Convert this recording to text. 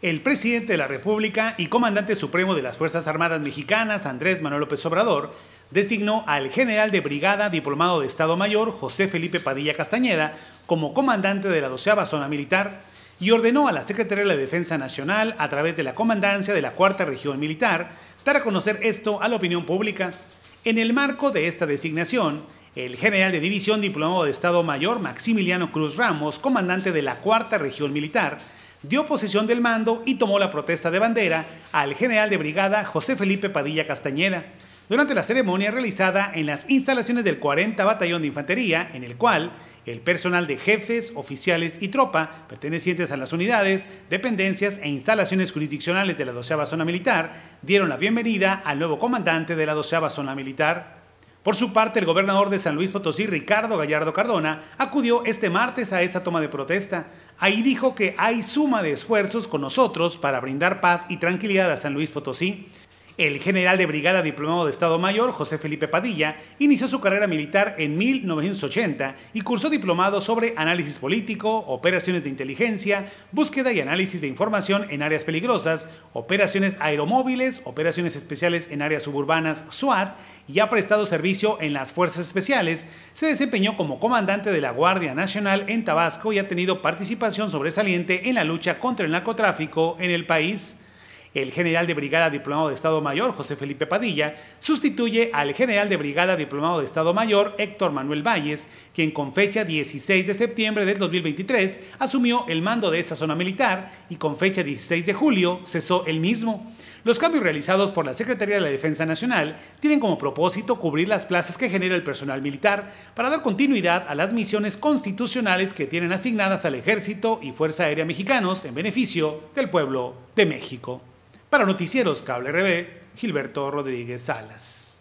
El presidente de la República y comandante supremo de las Fuerzas Armadas Mexicanas, Andrés Manuel López Obrador, designó al general de brigada diplomado de Estado Mayor, José Felipe Padilla Castañeda, como comandante de la 12 Zona Militar y ordenó a la Secretaría de la Defensa Nacional, a través de la Comandancia de la Cuarta Región Militar, dar a conocer esto a la opinión pública. En el marco de esta designación, el general de división diplomado de Estado Mayor, Maximiliano Cruz Ramos, comandante de la Cuarta Región Militar, dio posesión del mando y tomó la protesta de bandera al general de brigada José Felipe Padilla Castañeda durante la ceremonia realizada en las instalaciones del 40 Batallón de Infantería, en el cual el personal de jefes, oficiales y tropa pertenecientes a las unidades, dependencias e instalaciones jurisdiccionales de la 12 Zona Militar dieron la bienvenida al nuevo comandante de la 12 Zona Militar. Por su parte, el gobernador de San Luis Potosí, Ricardo Gallardo Cardona, acudió este martes a esa toma de protesta. Ahí dijo que hay suma de esfuerzos con nosotros para brindar paz y tranquilidad a San Luis Potosí. El general de brigada diplomado de Estado Mayor, José Felipe Padilla, inició su carrera militar en 1980 y cursó diplomado sobre análisis político, operaciones de inteligencia, búsqueda y análisis de información en áreas peligrosas, operaciones aeromóviles, operaciones especiales en áreas suburbanas SWAT y ha prestado servicio en las Fuerzas Especiales. Se desempeñó como comandante de la Guardia Nacional en Tabasco y ha tenido participación sobresaliente en la lucha contra el narcotráfico en el país. El general de brigada diplomado de Estado Mayor, José Felipe Padilla, sustituye al general de brigada diplomado de Estado Mayor, Héctor Manuel Valles, quien con fecha 16 de septiembre del 2023 asumió el mando de esa zona militar y con fecha 16 de julio cesó el mismo. Los cambios realizados por la Secretaría de la Defensa Nacional tienen como propósito cubrir las plazas que genera el personal militar para dar continuidad a las misiones constitucionales que tienen asignadas al Ejército y Fuerza Aérea Mexicanos en beneficio del pueblo de México. Para Noticieros Cable RB, Gilberto Rodríguez Salas.